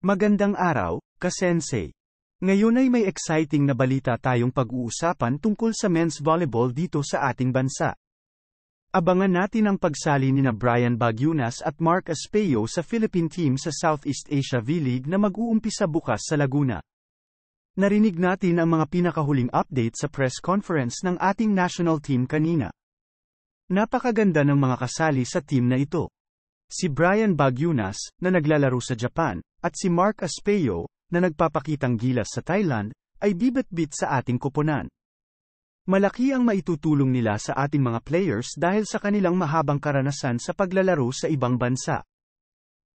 Magandang araw, Kasensei. Ngayon ay may exciting na balita tayong pag-uusapan tungkol sa men's volleyball dito sa ating bansa. Abangan natin ang pagsali ni na Brian Bagyunas at Mark Aspeyo sa Philippine team sa Southeast Asia V-League na mag-uumpisa bukas sa Laguna. Narinig natin ang mga pinakahuling update sa press conference ng ating national team kanina. Napakaganda ng mga kasali sa team na ito. Si Brian Bagyunas, na naglalaro sa Japan, at si Mark Aspeyo, na nagpapakitang gilas sa Thailand, ay bibat-bit sa ating koponan. Malaki ang maitutulong nila sa ating mga players dahil sa kanilang mahabang karanasan sa paglalaro sa ibang bansa.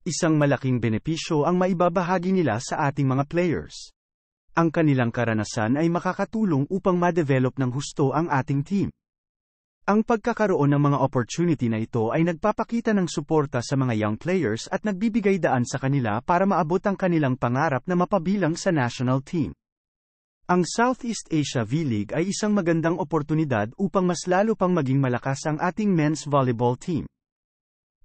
Isang malaking benepisyo ang maibabahagi nila sa ating mga players. Ang kanilang karanasan ay makakatulong upang ma-develop ng husto ang ating team. Ang pagkakaroon ng mga opportunity na ito ay nagpapakita ng suporta sa mga young players at nagbibigay daan sa kanila para maabot ang kanilang pangarap na mapabilang sa national team. Ang Southeast Asia V-League ay isang magandang oportunidad upang mas lalo pang maging malakas ang ating men's volleyball team.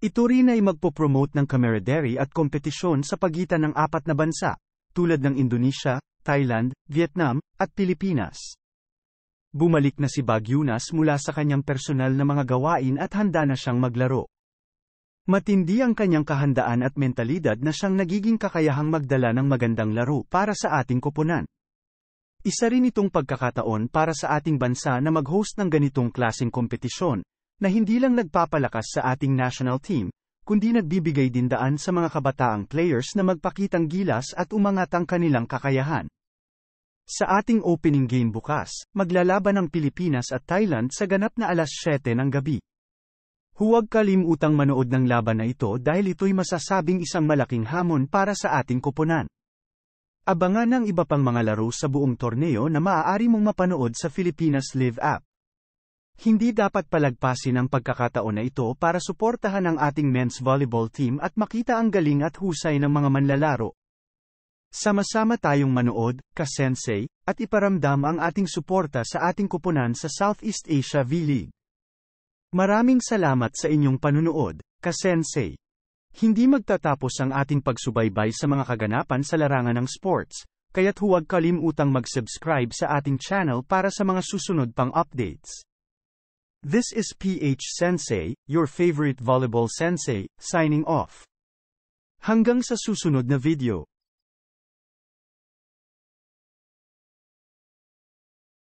Ito rin ay magpopromote ng camaraderie at kompetisyon sa pagitan ng apat na bansa, tulad ng Indonesia, Thailand, Vietnam, at Pilipinas. Bumalik na si Bagyunas mula sa kanyang personal na mga gawain at handa na siyang maglaro. Matindi ang kanyang kahandaan at mentalidad na siyang nagiging kakayahang magdala ng magandang laro para sa ating koponan. Isa rin itong pagkakataon para sa ating bansa na mag-host ng ganitong klasing kompetisyon, na hindi lang nagpapalakas sa ating national team, kundi nagbibigay din daan sa mga kabataang players na magpakitang gilas at umangat ang kanilang kakayahan. Sa ating opening game bukas, maglalaban ang Pilipinas at Thailand sa ganap na alas 7 ng gabi. Huwag kalimutang manood ng laban na ito dahil ito'y masasabing isang malaking hamon para sa ating koponan. Abangan ang iba pang mga laro sa buong torneo na maaari mong mapanood sa Filipinas Live app. Hindi dapat palagpasin ang pagkakataon na ito para suportahan ang ating men's volleyball team at makita ang galing at husay ng mga manlalaro. Sama-sama tayong manood, ka-sensei, at iparamdam ang ating suporta sa ating kupunan sa Southeast Asia V-League. Maraming salamat sa inyong panunood, ka-sensei. Hindi magtatapos ang ating pagsubaybay sa mga kaganapan sa larangan ng sports, kaya't huwag kalimutang mag-subscribe sa ating channel para sa mga susunod pang updates. This is PH Sensei, your favorite volleyball sensei, signing off. Hanggang sa susunod na video.